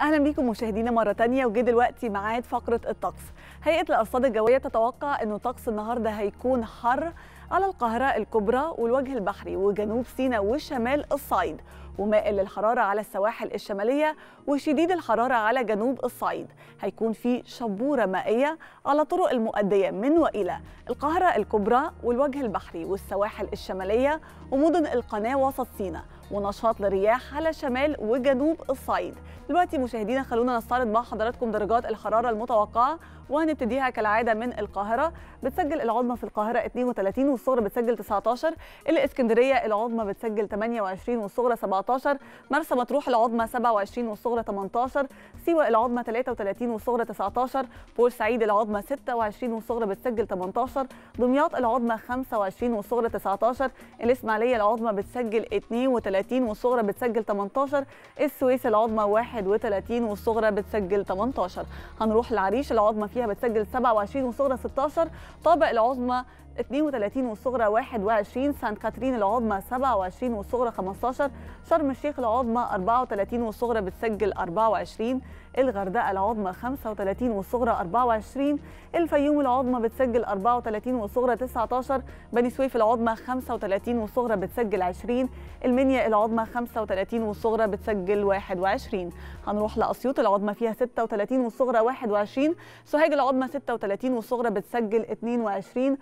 اهلا بيكم مشاهدينا مره تانية وجه دلوقتي ميعاد فقره الطقس هيئه الارصاد الجويه تتوقع ان طقس النهارده هيكون حر على القاهره الكبرى والوجه البحري وجنوب سيناء وشمال الصعيد ومائل للحراره على السواحل الشماليه وشديد الحراره على جنوب الصعيد هيكون في شبوره مائيه على طرق المؤديه من والى القاهره الكبرى والوجه البحري والسواحل الشماليه ومدن القناه وسط سيناء ونشاط للرياح على شمال وجنوب الصعيد دلوقتي مشاهدينا خلونا نستعرض مع حضراتكم درجات الحراره المتوقعه وهنبتديها كالعاده من القاهره بتسجل العظمى في القاهره 32 والصغرى بتسجل 19 الاسكندريه العظمى بتسجل 28 والصغرى 17 مرسى مطروح العظمى 27 والصغرى 18 سيوه العظمى 33 والصغرى 19 بورسعيد العظمى 26 والصغرى بتسجل 18 دمياط العظمى 25 والصغرى 19 الاسماعيليه العظمى بتسجل 32 والصغرى بتسجل 18 السويس العظمى 1 31 والصغرى بتسجل 18 هنروح العريش العظمى فيها بتسجل 27 والصغرى 16 طابق العظمى 32 والصغرى 21 سان كاترين العظمى 27 والصغرى 15 شرم الشيخ العظمى 34 والصغرى بتسجل 24 الغردقة العظمى 35 والصغرى 24 الفيوم العظمى بتسجل 34 والصغرى 19 بني سويف العظمى 35 والصغرى بتسجل 20 المنيا العظمى 35 والصغرى بتسجل 21 هنروح لأسيوط العظمى فيها 36 والصغرى 21 سوهاج العظمى 36 والصغرى بتسجل 22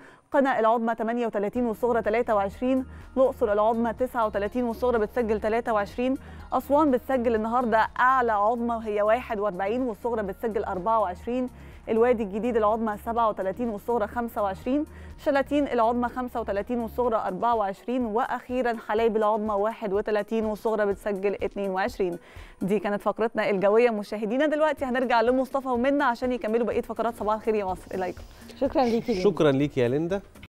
سنة العظمى 38 والصغرى 23 الأقصر العظمى 39 والصغرى بتسجل 23 أسوان بتسجل النهاردة أعلى عظمى وهي 41 والصغرى بتسجل 24 الوادي الجديد العظمى 37 والصغرى 25 شلاتين العظمى 35 والصغرى 24 واخيرا حلايب العظمى 31 والصغرى بتسجل 22 دي كانت فقرتنا الجويه مشاهدينا دلوقتي هنرجع لمصطفى ومنى عشان يكملوا بقيه فقرات صباح الخير يا مصر اليكم شكرا ليكي شكرا ليكي يا ليندا